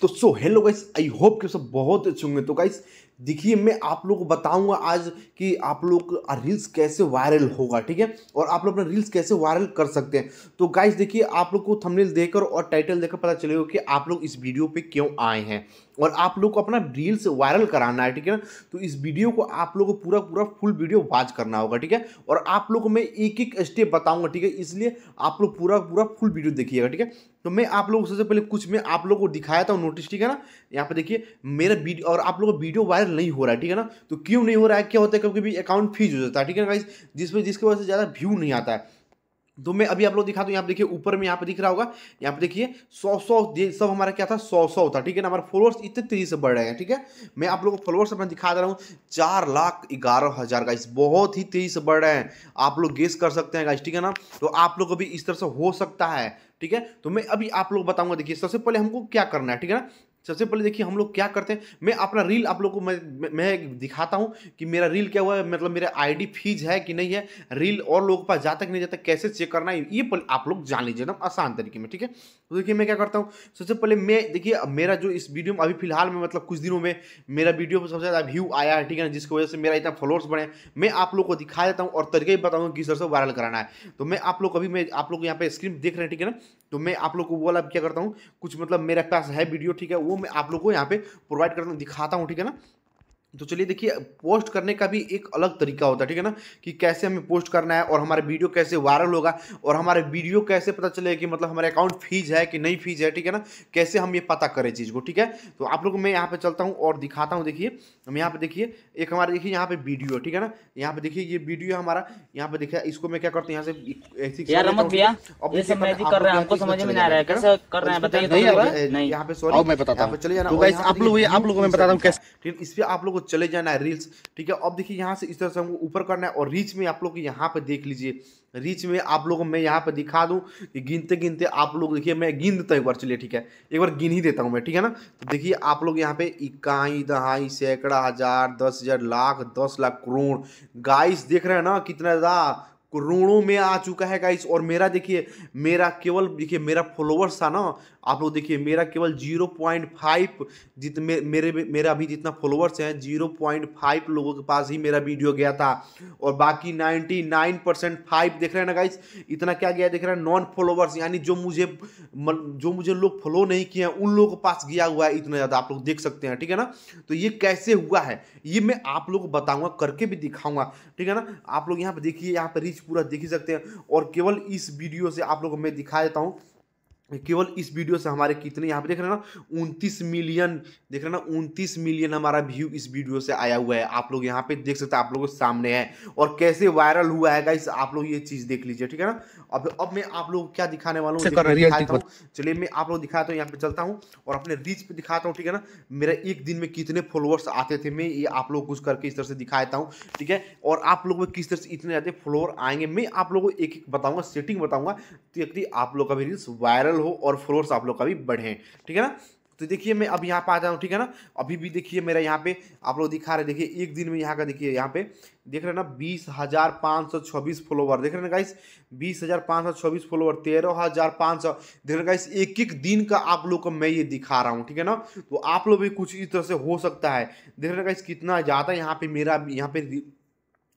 तो so hello guys I hope कि सब बहुत अच्छे होंगे तो गाइस देखिए मैं आप लोग को बताऊंगा आज कि आप लोग रील्स कैसे वायरल होगा ठीक है और आप लोग अपना रील्स कैसे वायरल कर सकते हैं तो गाइस देखिए आप लोग को थंबनेल देखकर और टाइटल देखकर पता चलेगा कि आप लोग इस वीडियो पे क्यों आए हैं और आप लोग को अपना रील्स वायरल कराना है ठीक है ना तो इस वीडियो को आप लोग को पूरा पूरा फुल वीडियो वॉच करना होगा ठीक है और आप लोग को मैं एक एक स्टेप बताऊंगा ठीक है इसलिए आप लोग पूरा पूरा फुल वीडियो देखिएगा ठीक है तो मैं आप लोगों को सबसे पहले कुछ मैं आप लोग को दिखाया था नोटिस ठीक है ना यहाँ पे देखिए मेरा वीडियो और आप लोग को वीडियो वायरल नहीं हो रहा है ठीक है ना तो क्यों नहीं हो रहा है क्या होता है कभी कभी अकाउंट फीज हो जाता है ठीक है ना जिस पर जिसकी वजह से ज़्यादा व्यू नहीं आता है तो मैं अभी आप लोग दिखा दूँ यहाँ पर देखिए ऊपर में यहाँ पे दिख रहा होगा यहाँ पे देखिए सौ सौ सब हमारा क्या था सौ सौ था ठीक है ना हमारे फॉलोअर्स इतने तेजी से बढ़ रहे हैं ठीक है मैं आप लोगों को फॉलोअर्स अपना दिखा दे रहा हूँ चार लाख ग्यारह हज़ार गाइस बहुत ही तेजी से बढ़ रहे हैं आप लोग गेस कर सकते हैं गाइस ठीक है ना तो आप लोग अभी इस तरह से हो सकता है ठीक है तो मैं अभी आप लोग बताऊंगा देखिए सबसे पहले हमको क्या करना है ठीक है ना सबसे पहले देखिए हम लोग क्या करते हैं मैं अपना रील आप लोग को मैं मैं दिखाता हूँ कि मेरा रील क्या हुआ है मतलब मेरा आईडी फीज है कि नहीं है रील और लोगों के पास जाता कि नहीं जाता कैसे चेक करना है ये आप लोग जान लीजिए ना आसान तरीके में ठीक है तो देखिए मैं क्या करता हूँ सबसे पहले मैं देखिए मेरा जो इस वीडियो में अभी फिलहाल में मतलब कुछ दिनों में मेरा वीडियो पर सबसे ज़्यादा व्यू आया है ठीक है ना जिसकी वजह से मेरा इतना फॉलोअर्स बढ़े मैं आप लोग को दिखा देता हूँ और तरीके भी बताऊँगा किस तरह से वायरल कराना है तो मैं आप लोग अभी मैं आप लोग यहाँ पे स्क्रीन देख रहे हैं ठीक है ना तो मैं आप लोग को वो अब क्या करता हूँ कुछ मतलब मेरे पास है वीडियो ठीक है वो मैं आप लोग को यहाँ पे प्रोवाइड करता हूँ दिखाता हूँ ठीक है ना तो चलिए देखिए पोस्ट करने का भी एक अलग तरीका होता है ठीक है ना कि कैसे हमें पोस्ट करना है और हमारे वीडियो कैसे वायरल होगा और हमारे वीडियो कैसे पता चले कि मतलब हमारे अकाउंट फीस है कि नहीं फीस है ठीक है ना कैसे हम ये पता करें चीज़ को ठीक है तो आप लोग मैं यहाँ पे चलता हूँ और दिखाता हूँ देखिए हम यहाँ पर देखिए एक हमारे देखिए यहाँ पर वीडियो ठीक है ना यहाँ पर देखिए ये वीडियो हमारा यहाँ पर देखिए इसको मैं क्या करता हूँ यहाँ से तो यहाँ पे सॉरी तो आप लोग मैं बताता हूँ कैसे इस पर आप लोग चले जाना है रील्स ठीक है अब देखिए यहाँ से इस तरह से हमको ऊपर करना है और रीच में आप लोग यहाँ पर देख लीजिए रीच में आप लोग मैं यहाँ पर दिखा दूँ कि गिनते गिनते आप लोग देखिए मैं गिन देता हूँ एक बार चलिए ठीक है एक बार गिन ही देता हूँ मैं ठीक है ना तो देखिए आप लोग यहाँ पे इकाई दहाई सैकड़ा हज़ार दस हज़ार लाख दस लाख करोड़ गाइस देख रहे हैं ना कितना ज़्यादा करोड़ों में आ चुका है गाइस और मेरा देखिए मेरा केवल देखिए मेरा फॉलोअर्स था ना आप लोग देखिए मेरा केवल जीरो पॉइंट फाइव जित मेरे मेरा अभी जितना फॉलोअर्स हैं जीरो पॉइंट फाइव लोगों के पास ही मेरा वीडियो गया था और बाकी नाइन्टी नाइन परसेंट फाइव देख रहे हैं ना गाइस इतना क्या गया देख रहे हैं नॉन फॉलोअर्स यानी जो मुझे जो मुझे लोग फॉलो नहीं किए हैं उन लोगों के पास गया हुआ है इतना ज़्यादा आप लोग देख सकते हैं ठीक है ना तो ये कैसे हुआ है ये मैं आप लोग को बताऊँगा करके भी दिखाऊंगा ठीक है ना आप लोग यहाँ पर देखिए यहाँ पर पूरा देख ही सकते हैं और केवल इस वीडियो से आप लोगों को मैं दिखा देता हूँ केवल इस वीडियो से हमारे कितने यहाँ पे देख रहे हैं ना उनतीस मिलियन देख रहे हैं ना उनतीस मिलियन हमारा व्यू इस वीडियो से आया हुआ है आप लोग यहाँ पे देख सकते हैं आप लोगों के सामने है और कैसे वायरल हुआ है गाइस आप लोग ये चीज़ देख लीजिए ठीक है ना अब अब मैं आप लोग क्या दिखाने वाला हूँ चलिए मैं आप लोग दिखाता हूँ यहाँ पे चलता हूँ और अपने रीच पे दिखाता हूँ ठीक है ना मेरे एक दिन में कितने फॉलोअर्स आते थे मैं ये आप लोग कुछ करके इस तरह से दिखाता हूँ ठीक है और आप लोग किस तरह से इतने ज़्यादा फॉलोअर आएंगे मैं आप लोगों को एक एक बताऊंगा सेटिंग बताऊंगा आप लोग का भी रील्स वायरल वायरल हो और फ्लोर्स आप लोग का भी बढ़े ठीक है ना तो देखिए मैं अब यहाँ पर आ जाऊँ ठीक है ना अभी भी देखिए मेरा यहाँ पे आप लोग दिखा रहे देखिए एक दिन में यहाँ का देखिए यहाँ पे देख रहे हैं ना बीस हज़ार पाँच सौ छब्बीस फॉलोवर देख रहे हैं गाइस बीस हज़ार पाँच सौ छब्बीस फॉलोवर तेरह हज़ार पाँच सौ देख रहे हैं गाइस एक एक दिन का आप लोग को मैं ये दिखा रहा हूँ ठीक है ना तो आप लोग भी कुछ इस तरह से हो सकता है देख रहे हैं गाइस कितना ज़्यादा यहाँ पर मेरा यहाँ पर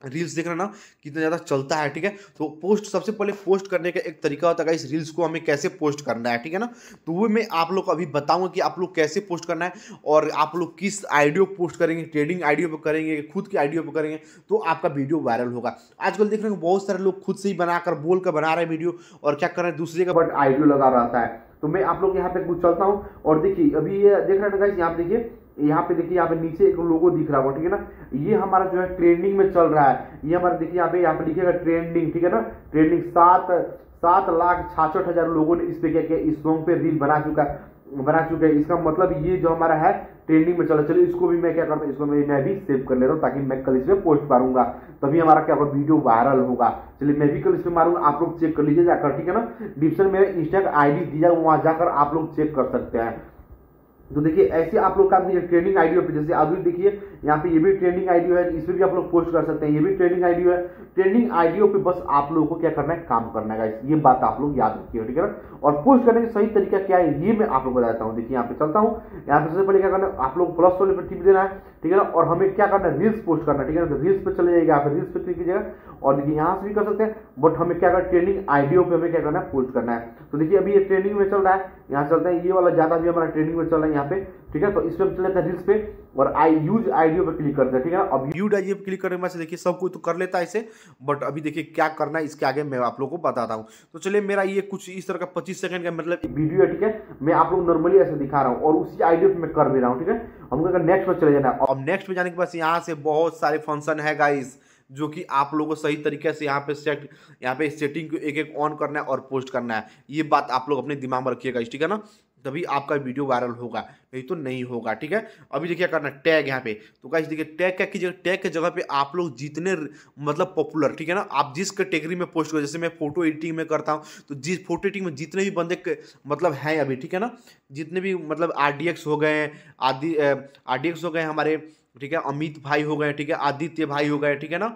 रील्स देखना ना कितना ज़्यादा चलता है ठीक है तो पोस्ट सबसे पहले पोस्ट करने का एक तरीका होता है इस रील्स को हमें कैसे पोस्ट करना है ठीक है ना तो वो मैं आप लोग को अभी बताऊंगा कि आप लोग कैसे पोस्ट करना है और आप लोग किस आइडियो पोस्ट करेंगे ट्रेडिंग आइडियो पर करेंगे खुद की आइडियो पर करेंगे तो आपका वीडियो वायरल होगा आजकल देख रहे हैं बहुत सारे लोग खुद से ही बनाकर बोल कर बना रहे हैं वीडियो और क्या कर रहे हैं दूसरे का बट आइडियो लगा रहता है तो मैं आप लोग यहाँ पे कुछ चलता हूँ और देखिए अभी ये देख रहे हैं गाइस यहाँ पे देखिए यहाँ पे देखिए यहाँ पे नीचे एक लोगो दिख रहा होगा ठीक है ना ये हमारा जो है ट्रेंडिंग में चल रहा है ये हमारा देखिए यहाँ पे यहाँ पे लिखेगा ट्रेंडिंग ठीक है ना ट्रेंडिंग सात सात लाख छाछठ हजार लोगों ने इस पे क्या किया इस सॉन्ग पे रील बना चुका बना चुके हैं इसका मतलब ये जो हमारा है ट्रेंडिंग में चला चलो इसको भी मैं क्या करता हूँ इसको मैं भी सेव कर लेता हूँ ताकि मैं कल इसमें पोस्ट मारूंगा तभी हमारा क्या होगा वीडियो वायरल होगा चलिए मैं भी कल इसमें मारूंगा आप लोग चेक कर लीजिए जाकर ठीक है ना डिप्शन मेरा इंस्टा का आई दिया वहां जाकर आप लोग चेक कर सकते हैं तो देखिए ऐसे आप लोग का कीजिए ट्रेंडिंग आइडियो पे जैसे अभी देखिए यहाँ पे ये भी ट्रेंडिंग आइडियो है इस पर भी आप लोग पोस्ट कर सकते हैं ये भी ट्रेंडिंग आइडियो है ट्रेंडिंग आइडियो पे बस आप लोगों को क्या करना है काम करना है ये बात आप लोग याद रखिए ठीक है ना और पोस्ट करने का सही तरीका क्या है ये मैं आप लोग बताता हूँ देखिए यहाँ पे चलता हूँ यहाँ पे सबसे पहले क्या करना है आप लोग प्लस वाले पर टिप देना है ठीक है ना और हमें क्या करना है रील्स पोस्ट करना है ठीक है ना रील्स तो पर चले जाएगा आप रील्स पर क्लिक कीजिएगा और देखिए यहाँ से भी कर सकते हैं बट हमें क्या करना ट्रेनिंग आईडीओ पे हमें क्या करना है पोस्ट करना है तो देखिए अभी ये ट्रेनिंग में चल रहा है यहाँ चलते हैं ये वाला ज्यादा भी हमारा ट्रेनिंग में चल रहा है यहाँ पे ठीक है तो इस पर चल लेते हैं रिल्स पे और आई यूज आईडीओ पे क्लिक करते हैं ठीक है अब यूज आईडीओ पे क्लिक करने में देखिए सब कुछ तो कर लेता है इसे बट अभी देखिए क्या करना है इसके आगे मैं आप लोग को बताता हूँ तो चलिए मेरा ये कुछ इस तरह का पच्चीस सेकंड का मतलब वीडियो है ठीक है मैं आप लोग नॉर्मली ऐसे दिखा रहा हूँ और उसी आईडियो पे मैं कर भी रहा हूँ ठीक है हमको नेक्स्ट पर चले जाना है अब नेक्स्ट पे जाने के बाद यहाँ से बहुत सारे फंक्शन है गाइस जो कि आप लोगों को सही तरीके से यहाँ पे सेट यहाँ पे सेटिंग को एक एक ऑन करना है और पोस्ट करना है ये बात आप लोग अपने दिमाग में रखिएगा ठीक है ना तभी आपका वीडियो वायरल होगा नहीं तो नहीं होगा ठीक है अभी देखिए क्या करना टैग यहाँ पे तो गाइस देखिए टैग क्या की जगह टैग के जगह पे आप लोग जितने मतलब पॉपुलर ठीक है ना आप जिस कैटेगरी में पोस्ट करो जैसे मैं फोटो एडिटिंग में करता हूँ तो जिस फोटो एडिटिंग में जितने भी बंदे मतलब हैं अभी ठीक है ना जितने भी मतलब आर हो गए आदि आर हो गए हमारे ठीक है अमित भाई हो गए ठीक है आदित्य भाई हो गए ठीक है ना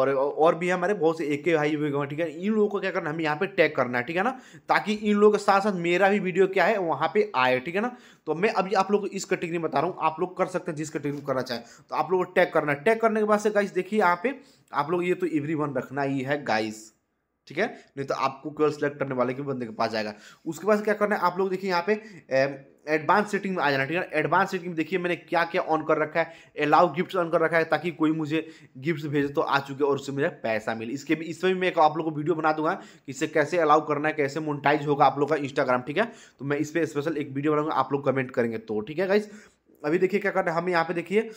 और और भी हमारे बहुत से एक के भाई हो गए ठीक है इन लोगों को क्या करना है हमें यहाँ पे टैग करना है ठीक है ना ताकि इन लोगों के साथ साथ मेरा भी वीडियो क्या है वहाँ पे आए ठीक है ना तो मैं अभी आप लोग को इस कैटेगरी में बता रहा हूँ आप लोग कर सकते हैं जिस कैटेगरी में करना चाहें तो आप लोग को टैग करना है टैग करने के बाद से गाइस देखिए यहाँ पे आप लोग ये तो एवरी रखना ही है गाइस ठीक है नहीं तो आपको कल सेलेक्ट करने वाले के बंदे के पास जाएगा उसके बाद क्या करना है आप लोग देखिए यहाँ पे एडवांस सेटिंग में आ जाना ठीक है एडवांस सेटिंग में देखिए मैंने क्या क्या ऑन कर रखा है अलाउ गिफ्ट ऑन कर रखा है ताकि कोई मुझे गिफ्ट भेजे तो आ चुके और उससे मुझे पैसा मिले इसके भी इसमें भी मैं आप लोग को वीडियो बना दूंगा कि इसे कैसे अलाउ करना है कैसे मोनिटाइज होगा आप लोग का इंस्टाग्राम ठीक है तो मैं इस पर स्पेशल एक वीडियो बनाऊंगा आप लोग कमेंट करेंगे तो ठीक है गाइस अभी देखिए क्या करना है हम यहाँ पे देखिए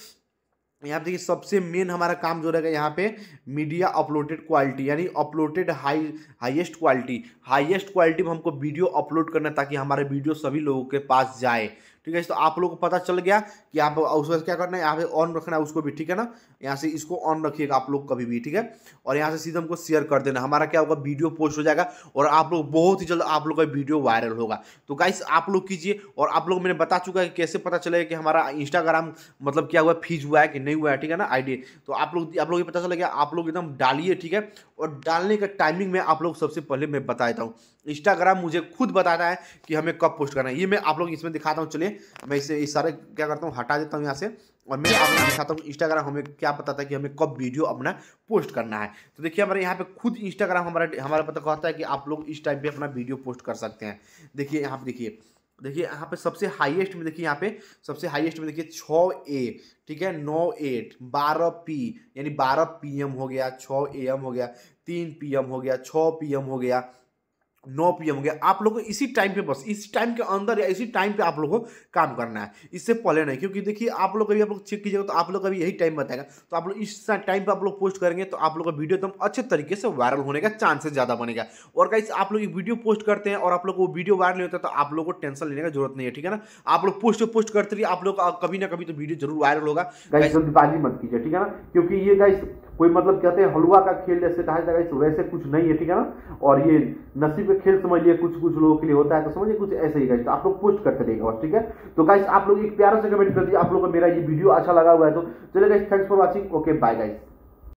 यहाँ पे देखिए सबसे मेन हमारा काम जो रहेगा यहाँ पे मीडिया अपलोडेड क्वालिटी यानी uploaded high highest quality highest quality में हमको वीडियो अपलोड करना है ताकि हमारे वीडियो सभी लोगों के पास जाए ठीक है तो आप लोग को पता चल गया कि आप उसका क्या करना है यहाँ पे ऑन रखना है उसको भी ठीक है ना यहाँ से इसको ऑन रखिएगा आप लोग कभी भी ठीक है और यहाँ से सीधे हमको शेयर कर देना हमारा क्या होगा वीडियो पोस्ट हो जाएगा और आप लोग बहुत ही जल्द आप लोग का वीडियो वायरल होगा तो गाइस आप लोग कीजिए और आप लोग मैंने बता चुका है कि कैसे पता चलेगा कि हमारा इंस्टाग्राम मतलब क्या हुआ फीज हुआ है कि नहीं हुआ है ठीक है ना आईडी तो आप लोग आप लोग ये पता चलेगा आप लोग एकदम डालिए ठीक है और डालने का टाइमिंग में आप लोग सबसे पहले मैं बता देता हूँ इंस्टाग्राम मुझे खुद बताता है कि हमें कब पोस्ट करना है ये मैं आप लोग इसमें दिखाता हूँ चलिए मैं इसे इस सारे क्या करता हूँ हटा देता हूँ यहाँ से और मैं आप लोग दिखाता हूँ इंस्टाग्राम हमें क्या बताता है कि हमें कब वीडियो अपना पोस्ट करना है तो देखिए हमारे यहाँ पे खुद इंस्टाग्राम हमारा हमारा पता कहता है कि आप लोग इस टाइम पर अपना वीडियो पोस्ट कर सकते हैं देखिए यहाँ पे देखिए देखिए यहाँ पे सबसे हाईएस्ट में देखिए यहाँ पे सबसे हाईएस्ट में देखिए छः ए ठीक है नौ एट बारह पी यानी बारह पीएम हो गया छः एम हो गया तीन पीएम हो गया छः पीएम हो गया नौ पी हो गया आप लोगों को इसी टाइम पे बस इसी टाइम के अंदर या इसी टाइम पे आप लोगों को काम करना है इससे पहले नहीं क्योंकि देखिए आप लोग अभी आप लोग चेक कीजिएगा तो आप लोग अभी यही टाइम बताएगा तो आप लोग इस टाइम पे आप लोग पोस्ट करेंगे तो आप लोग का वीडियो एकदम तो अच्छे तरीके से वायरल होने का चांसेस ज़्यादा बनेगा और कहीं आप लोग वीडियो पोस्ट करते हैं और आप लोग वो वीडियो वायरल होता है तो आप लोग को टेंशन लेने का जरूरत नहीं है ठीक है ना आप लोग पोस्ट पोस्ट करते रहिए आप लोग कभी ना कभी तो वीडियो जरूर वायरल होगा जल्दबाजी मत कीजिए ठीक है ना क्योंकि ये गाइस कोई मतलब कहते हैं हलवा का खेल जैसे कहा जाता है वैसे कुछ नहीं है ठीक है ना और ये नसीब का खेल समझिए कुछ कुछ लोगों के लिए होता है तो समझिए कुछ ऐसे ही गाइस तो आप लोग पोस्ट करते रहेगा बस ठीक है तो गाइस आप लोग एक प्यारा से कमेंट कर दीजिए आप लोग को मेरा ये वीडियो अच्छा लगा हुआ है तो चलिए guys thanks for watching okay bye guys